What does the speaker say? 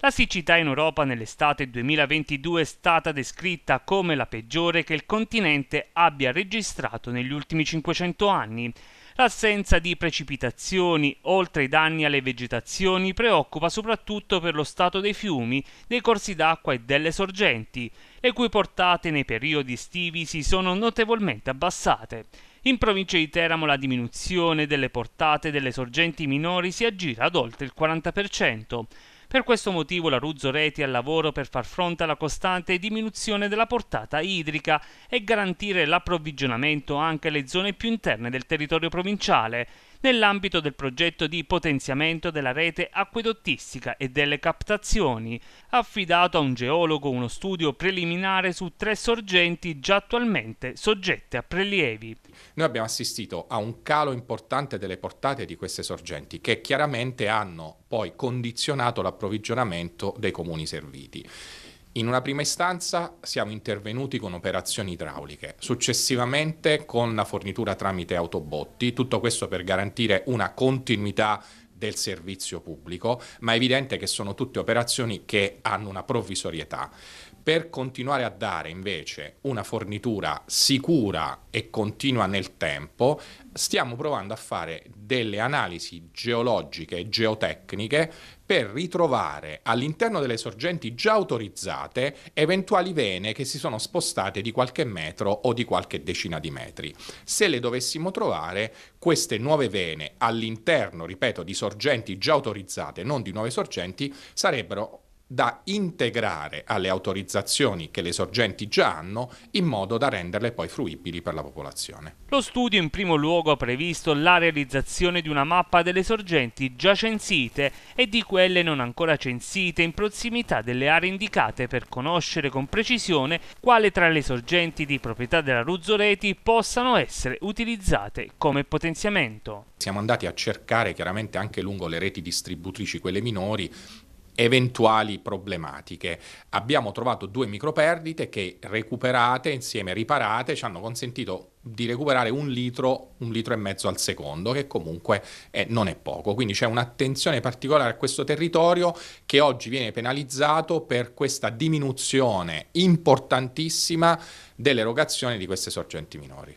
La siccità in Europa nell'estate 2022 è stata descritta come la peggiore che il continente abbia registrato negli ultimi 500 anni. L'assenza di precipitazioni, oltre ai danni alle vegetazioni, preoccupa soprattutto per lo stato dei fiumi, dei corsi d'acqua e delle sorgenti, le cui portate nei periodi estivi si sono notevolmente abbassate. In provincia di Teramo la diminuzione delle portate delle sorgenti minori si aggira ad oltre il 40%. Per questo motivo la Ruzzo Reti è al lavoro per far fronte alla costante diminuzione della portata idrica e garantire l'approvvigionamento anche alle zone più interne del territorio provinciale, nell'ambito del progetto di potenziamento della rete acquedottistica e delle captazioni, affidato a un geologo uno studio preliminare su tre sorgenti già attualmente soggette a prelievi. Noi abbiamo assistito a un calo importante delle portate di queste sorgenti che chiaramente hanno poi condizionato l'approvvigionamento dei comuni serviti. In una prima istanza siamo intervenuti con operazioni idrauliche, successivamente con la fornitura tramite autobotti, tutto questo per garantire una continuità del servizio pubblico, ma è evidente che sono tutte operazioni che hanno una provvisorietà. Per continuare a dare invece una fornitura sicura e continua nel tempo, stiamo provando a fare delle analisi geologiche e geotecniche per ritrovare all'interno delle sorgenti già autorizzate eventuali vene che si sono spostate di qualche metro o di qualche decina di metri. Se le dovessimo trovare, queste nuove vene all'interno, ripeto, di sorgenti già autorizzate, non di nuove sorgenti, sarebbero da integrare alle autorizzazioni che le sorgenti già hanno in modo da renderle poi fruibili per la popolazione. Lo studio in primo luogo ha previsto la realizzazione di una mappa delle sorgenti già censite e di quelle non ancora censite in prossimità delle aree indicate per conoscere con precisione quale tra le sorgenti di proprietà della Ruzzoleti possano essere utilizzate come potenziamento. Siamo andati a cercare chiaramente anche lungo le reti distributrici, quelle minori, eventuali problematiche. Abbiamo trovato due microperdite che recuperate, insieme riparate, ci hanno consentito di recuperare un litro, un litro e mezzo al secondo, che comunque è, eh, non è poco. Quindi c'è un'attenzione particolare a questo territorio che oggi viene penalizzato per questa diminuzione importantissima dell'erogazione di queste sorgenti minori.